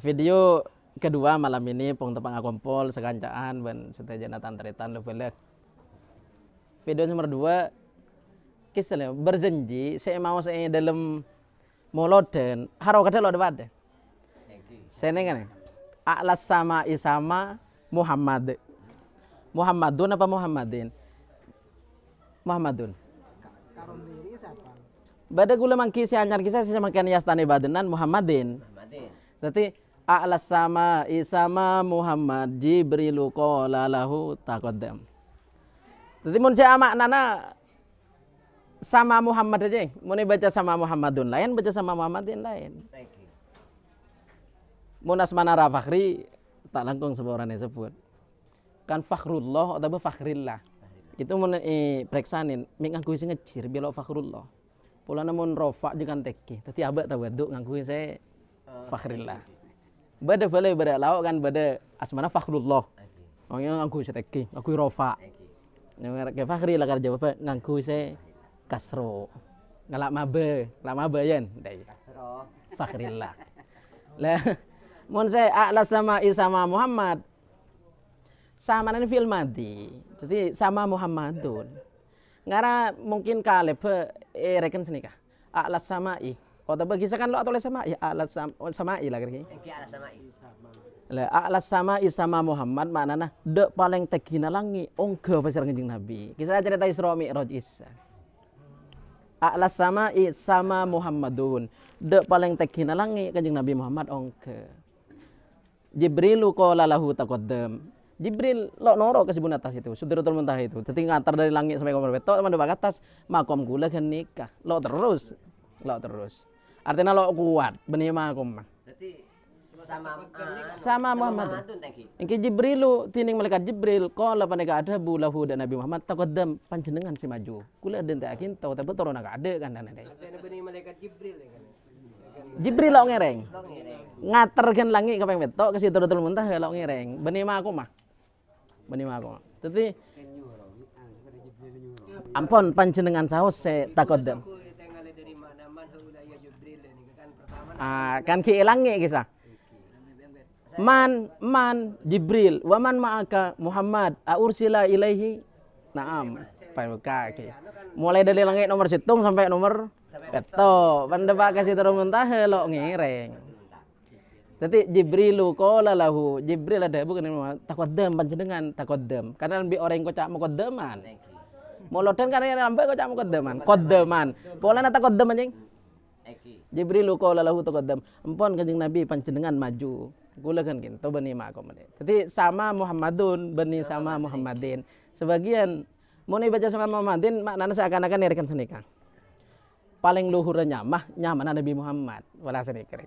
Video kedua malam ini pung tepang akompol sekancaan ben setejana tantretan lebelek. Video nomor dua kisahnya berjanji saya mau saya dalam moloden kata lo debat deh Saya nengan Alas sama isama Muhammad. Muhammadun apa Muhammadin? Muhammadun. Bada gula mangki si kisah si makan yastani badenan Muhammadin. Berarti a'la sama isama Muhammad Jibrilu qala lahu taqaddam. Jadi mun cek maknana sama Muhammad aja. Mun e baca sama Muhammadun lain, baca sama Muhammadin lain. Mun asmana ra tak langkung seborane sebut. Kan fakhrullah atau fakhrillah. Itu mun eh, periksanin, mik ngaku sing ngecir bila fakhrullah. Pula namun rofa juga kan teki. Tadi abak tahu aduk ngaku saya Oh, fakhrillah bade boleh bade lauk kan bade asmana fakhrullah Orangnya yang aku seteki, aku rofa. Yang ke Fakhri lah kerja apa? ngaku saya kasro. Ngalak mabe, ngalak mabe yen. Kasro. Fakhri lah. Lah, mun saya a'la sama sama Muhammad. Sama nan fil madi. Jadi sama Muhammadun. Ngara mungkin kalep eh reken senikah. sama I. Kota oh, bagi sekan lo atau sama? Ya alas iya, sama lah kira Le alas sama sama Muhammad mana nah de paling tegina langi ongke pasir kencing Nabi. Kisah cerita Isra Mi'raj Isa. Alas sama sama Muhammadun de paling tegina langi kencing Nabi Muhammad ongke. Jibrilu lalahu lahu dem. Jibril lo noro ke sibun atas itu, sudratul muntah itu. Jadi ngantar dari langit sampai ke bawah, teman teman ke atas, makom gula kan nikah. Lo terus, lo terus artinya lo kuat benih makum sama sama ah, Muhammad. jibril lo, tining mereka Jibril qala panika ada lahu dan Nabi Muhammad takut dem panjenengan si maju. Kula den tak yakin tahu tapi turun agak ada kan dan ada. malaikat Jibril ya kan? Jibril lo ngereng. Ngatergen kan langit pengen betok kasih situ turun muntah ya lo ngereng. Benima aku mah. benima aku mah. Tapi Ampun panjenengan saya takut dem. Ah, kan ki elange kisah. Man man Jibril wa man ma'aka Muhammad aursila ilaihi. Naam. Pamuka ki. Mulai dari langit nomor situng sampai nomor beto. Pandeba kasih turun mentah lo ngireng. Tadi Jibrilu kola lahu Jibril ada bukan takodem panjenengan dem karena lebih orang kocak mau kodeman. Molodan karena yang lambat kocak mau kodeman kodeman. Pola nata kodem anjing. Jibril luka qala lahu taqaddam. Empon Kanjeng Nabi panjenengan maju. Kula kan kintu bani makom. Jadi sama Muhammadun bani sama Muhammadin. Sebagian mau baca sama Muhammadin maknanya seakan-akan nerekan senika. Paling luhurnya nyamah nyaman Nabi Muhammad. Wala senikah.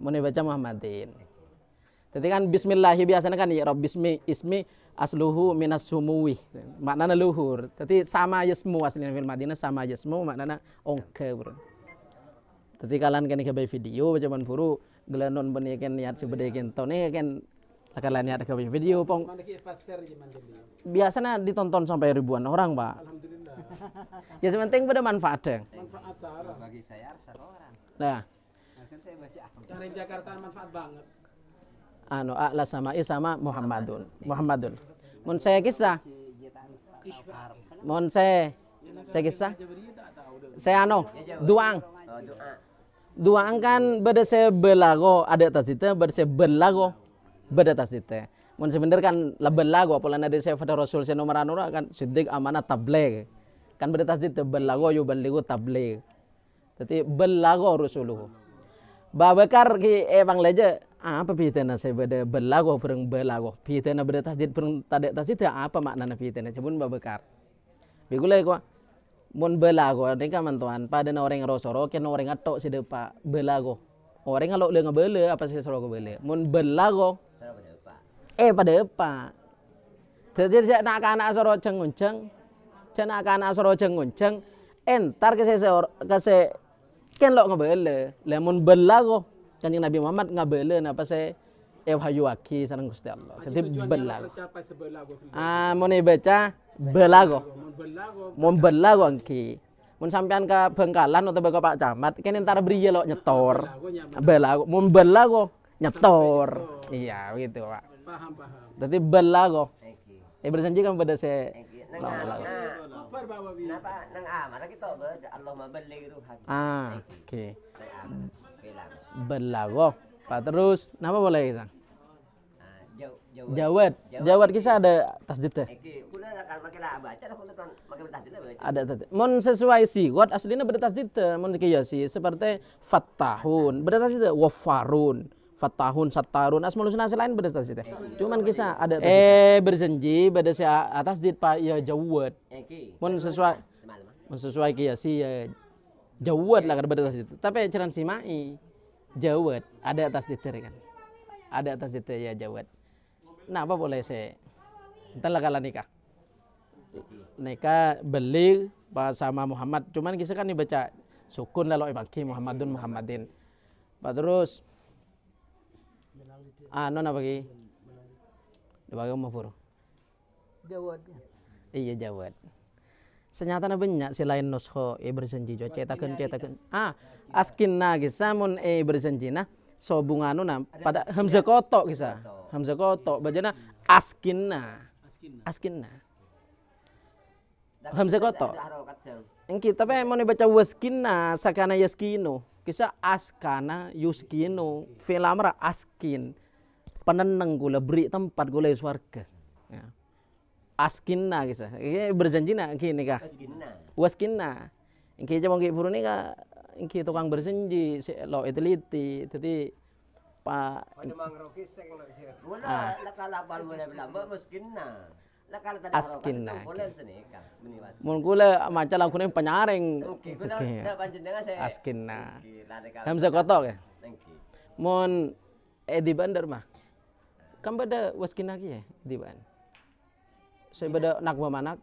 Mau baca Muhammadin. Jadi kan Bismillah biasanya kan ya bismi ismi asluhu minas sumuwi. Maknanya luhur. Jadi sama yasmu aslinya fil Madinah sama yasmu maknanya ongke bro tapi kalian kan kabai video zaman puru gelanon beni kan ya niat si bede kan ini kan akan lain niat kabai video pong ya, biasanya ditonton sampai ribuan orang pak ya sementing pada manfaat deh ya. manfaat seorang bagi saya seorang nah kan saya baca cari Jakarta manfaat banget anu Allah sama sama Muhammadun Muhammadun mun saya kisah mun saya saya kisah saya anu duang oh, dua angkan beda belago ada atas itu beda belago beda atas itu mun sebener kan belago apalah nadi saya pada rasul saya nomor anu kan sidik amanah tabligh kan beda atas itu belago yo beligo tabligh tapi belago rasuluhu babakar ki emang leje apa pitena saya beda belago pereng belago pitena beda tasjid pereng atas itu apa maknana pitena cebun babakar bigulai kok mon belago ni kan mantuan tuan pada na orang rosoro ke na orang atok si depa belago orang kalau le bele apa sih soro bele mon belago eh pada apa jadi saya nak anak soro cengunceng saya nak anak soro cengunceng entar ke saya ke saya ken lo ngabele le mon belago yang Nabi Muhammad ngabele apa saya eh hayu aki sanang Gusti Allah. Ah, jadi belago. Ah, mau baca belago mau kok mau sampean ke Bengkalan atau ke Pak Camat, kan ntar beri lo nyetor. Bela mau membela nyetor. Iya, gitu, Pak. Paham, paham. Jadi bela kok. Ya berjanji kan pada saya. Nang nang kita Allah balligh Ah, oke. Bela Pak terus, napa boleh, Kang? Jawad. Jawad kisah ada tasdid teh. Ada tasdid. Mun sesuai si, sigot aslinya beda tasdid teh. Mun ya si, seperti fatahun, beda tasdid teh wafarun. Fatahun, Satarun, Asmaul Husna selain beda tasdid teh. Cuman kisah ada eh berjanji beda si atas dit Pak ya Jawad. Mun sesuai mun sesuai si ya, ya. Jawad lah kada beda tasdid. Tapi ceran simai Jawad ada atas dit kan. Ada atas dit ya jawat nak apa boleh saya entahlah kalau nikah nikah beli sama Muhammad cuman kisah kan dibaca sukun lalu ibaki Muhammadun Muhammadin Pak terus ah nona bagi dibagi umur jawab iya jawab nabi banyak selain nusho e eh, bersenji jo cetakan cetakan ah na gisamun e eh, bersenji nah sobung anu nah pada hamzah Koto kisah hamzah koto iya. bajana askinna askinna hamzah Koto engki tapi mau mau baca waskinna sakana yaskino kisah askana yuskino filamra askin penenang gula beri tempat gula swarga ya. askinna kisah berjanji nak kini kah waskinna engki coba mau kayak buru ini kah iki tukang bersenji si lo teliti jadi pak ah. askinna mun macam maca penyaring askinna hamza kotok ya mun edi bandar mah kan pada waskina lagi ya di ban saya pada iya. nak manak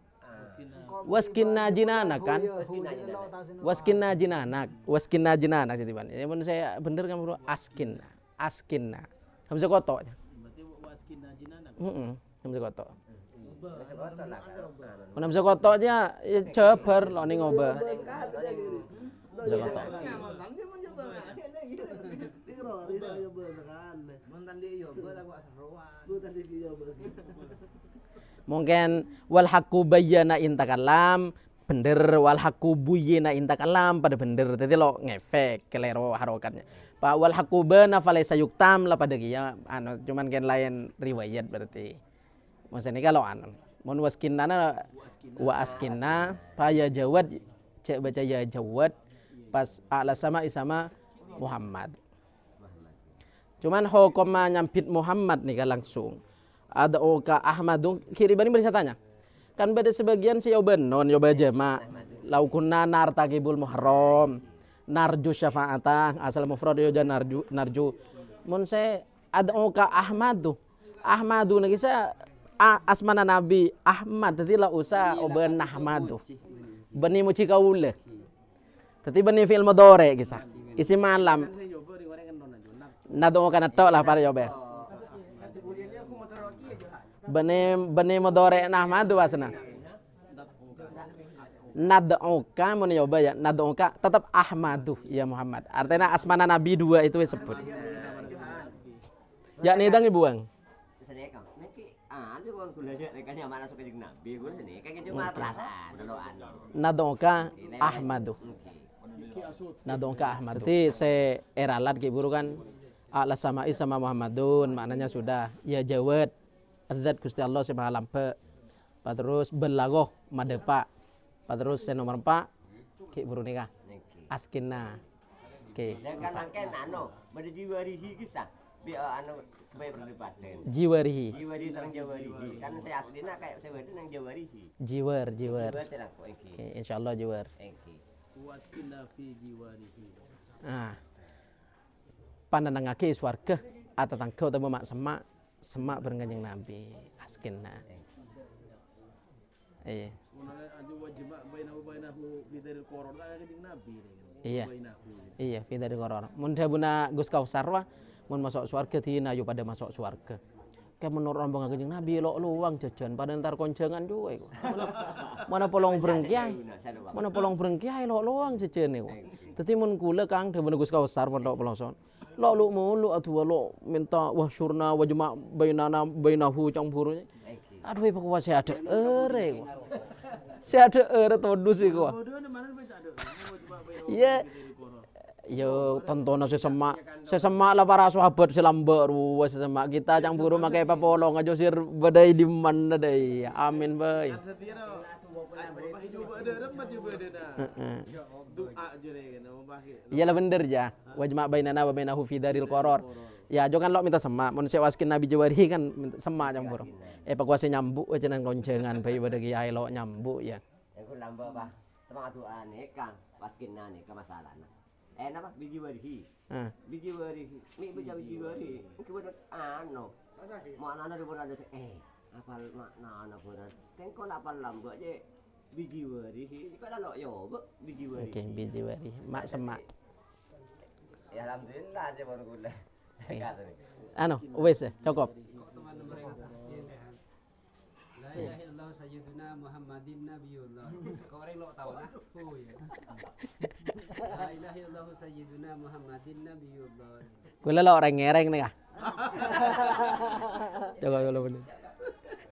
waskinna jinanak kan waskinna jinanak waskinna jinanak jadi ban ya pun saya bener kan bro askin askinna hamzah koto berarti waskinna jinanak heeh hamzah koto Mun hamzah kotoknya ya jeber lo ning ngoba. Hamzah kotok mungkin wal na bayana intakalam bener wal na buyena intakalam pada bener tadi lo ngefek kelero harokatnya pak wal na bana falaysa yuktam lah pada kia anu cuman kan lain riwayat berarti maksudnya kalau anu mun waskinana wa askinna pa ya jawad cek baca ya jawad pas ala sama isama Muhammad cuman hukumnya nyampit Muhammad nih kan langsung ada Oka kiri bani beri bisa tanya kan beda sebagian si Yoben non yoba jema narta kibul muharram narju syafaatah asal mufrad yo narju narju mun saya Oka ahmadu ahmadu niki saya asmana nabi ahmad tadi la usah oben ahmadu bani muci kaule tadi bani film dore kisah isi malam nad'uka natok lah para Yoben bane bane मदोरे nah madu dua sana nad'uka mun yo ya nad'uka tetap ahmadu ya Muhammad artinya asmana nabi dua itu disebut ya dang buang ah, nad'uka ahmadu Nadongka ahmadu berarti se eralat ki buru kan ala ah, sama'i sama Muhammadun maknanya sudah ya jawad zat Gusti Allah sing pe lampek. Terus belagoh madepa. Terus saya nomor 4 ki buru nikah. Askina. Oke. Dan kan angken eh, anu berjiwarihi kisah. Bi anu kebaya berdebaten. Jiwarihi. Jiwarihi sareng jawarihi. Kan saya aslina kayak saya wedi nang jawarihi. jiwar. Jiwar Jiwer Oke, insyaallah jiwar. Oke. Waskina fi jiwarihi. Ah. Pandanangake swarga atatangga utawa mak semak semak bareng kanjeng Nabi askin nah iya iya iya fidari koror mudah buna Gus kau sarwa mun masuk swarga dina yo pada masuk swarga kayak menurut rombongan kanjeng Nabi lo luang jajan pada ntar konjangan juga itu. Mana polong berengkiai, mana polong berengkiai lo luang jajan itu. Tapi mun kule Kang demen Gus lo polong sana lo lu mau lu atuh lo minta wah surna wah jema bainana bainahu campurnya aduh ibu pakai saya ada ere saya ada ere todus sih kuah ya Yo tentunya semak, sesama lah para sahabat selambat ruwa sesama kita campur makai polong aja sir badai di mana deh amin bay Ya gitu. Iyalah bener ya Wajma bainana wa bainahu fi daril koror. Ya, jangan kan lo minta semak. Manusia waskin Nabi Jawari kan minta semak campur. Ya. Eh, kuasa nyambu, wajanan koncengan bayi pada kiai lo nyambu ya. Aku ya, lamba apa? Temang doa nih kang waskin nani ke masalah. Eh, nama biji warihi. Biji wari. Mi biji wari. Mungkin buat ano. Mau anak-anak dibuat ada eh. apal makna anak orang tengok apal lamba je biji wari ni kau dah loyo bu biji wari okay biji wari mak semak ya alhamdulillah je baru gula anu wes cukup La ilaha illallah sayyiduna Muhammadin nabiyullah. Kau orang lo tahu lah. Oh ya. La ilaha illallah sayyiduna Muhammadin nabiyullah. Kula lo orang ngereng nih ah. Coba kalau bener.